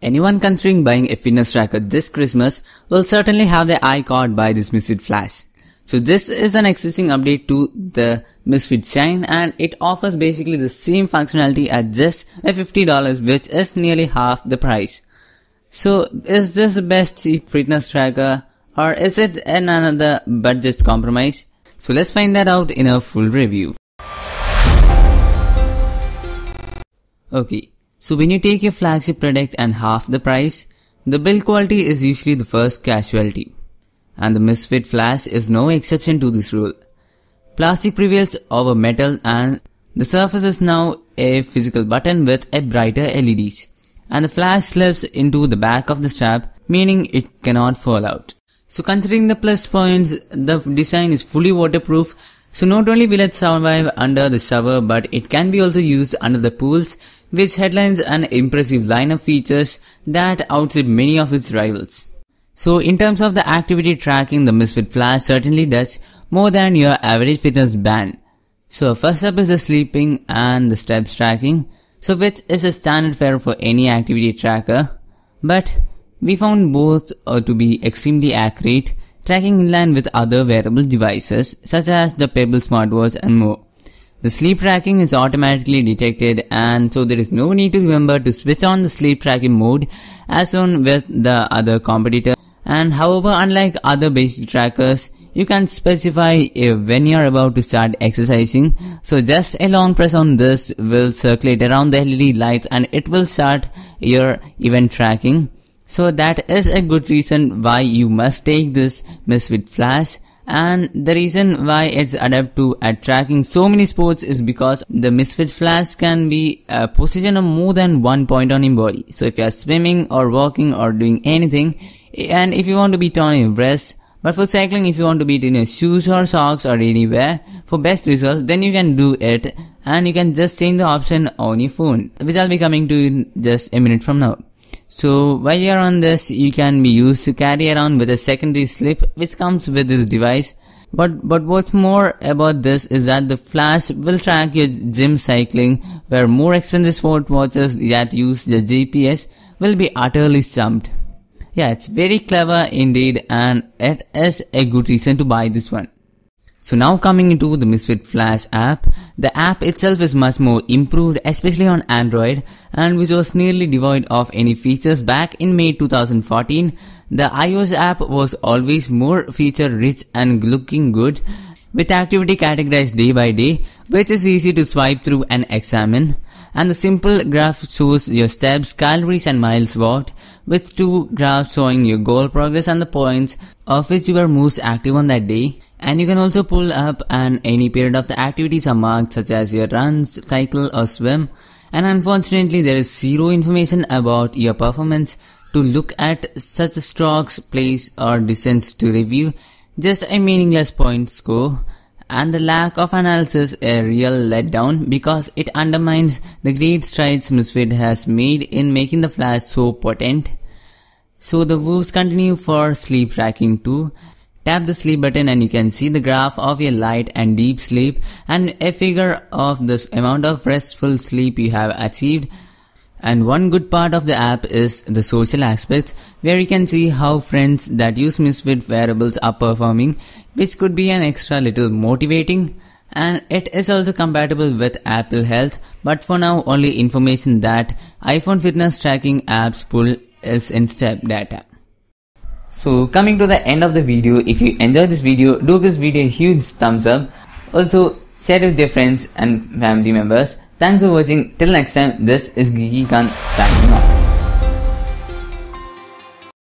Anyone considering buying a fitness tracker this Christmas will certainly have their eye caught by this Misfit Flash. So this is an existing update to the Misfit Shine, and it offers basically the same functionality at just a $50 which is nearly half the price. So is this the best cheap fitness tracker or is it another budget compromise? So let's find that out in a full review. Okay, so when you take your flagship product and half the price, the build quality is usually the first casualty. And the misfit flash is no exception to this rule. Plastic prevails over metal and the surface is now a physical button with a brighter LEDs. And the flash slips into the back of the strap, meaning it cannot fall out. So considering the plus points, the design is fully waterproof. So not only will it survive under the shower, but it can be also used under the pools which headlines an impressive lineup features that outstrip many of its rivals. So in terms of the activity tracking, the Misfit Flash certainly does more than your average fitness band. So first up is the sleeping and the steps tracking. So which is a standard fare for any activity tracker, but we found both uh, to be extremely accurate, tracking in line with other wearable devices such as the Pebble smartwatch and more. The sleep tracking is automatically detected and so there is no need to remember to switch on the sleep tracking mode as on with the other competitor. And however, unlike other basic trackers, you can specify if when you are about to start exercising. So just a long press on this will circulate around the LED lights and it will start your event tracking. So that is a good reason why you must take this Misfit Flash and the reason why it's adept to attracting so many sports is because the misfit Flash can be a positioned on more than one point on your body so if you are swimming or walking or doing anything and if you want to be torn in your breast but for cycling if you want to be in your shoes or socks or anywhere for best results then you can do it and you can just change the option on your phone which I'll be coming to in just a minute from now. So while you are on this, you can be used to carry around with a secondary slip which comes with this device. But, but what's more about this is that the flash will track your gym cycling where more expensive sport watches that use the GPS will be utterly stumped. Yeah, it's very clever indeed and it is a good reason to buy this one. So now coming into the Misfit Flash app, the app itself is much more improved especially on Android and which was nearly devoid of any features back in May 2014. The iOS app was always more feature rich and looking good with activity categorized day by day which is easy to swipe through and examine and the simple graph shows your steps, calories and miles walked with two graphs showing your goal progress and the points of which you were most active on that day. And you can also pull up an any period of the activities are marked such as your runs, cycle or swim. And unfortunately there is zero information about your performance to look at such strokes, place or distance to review, just a meaningless point score. And the lack of analysis a real letdown because it undermines the great strides Misfit has made in making the Flash so potent. So the wolves continue for sleep tracking too Tap the sleep button and you can see the graph of your light and deep sleep and a figure of the amount of restful sleep you have achieved. And one good part of the app is the social aspect where you can see how friends that use Misfit wearables are performing which could be an extra little motivating and it is also compatible with Apple Health but for now only information that iPhone fitness tracking apps pull is in step data. So coming to the end of the video, if you enjoyed this video, do this video a huge thumbs up. Also share with your friends and family members. Thanks for watching. Till next time, this is Geeky Khan signing off.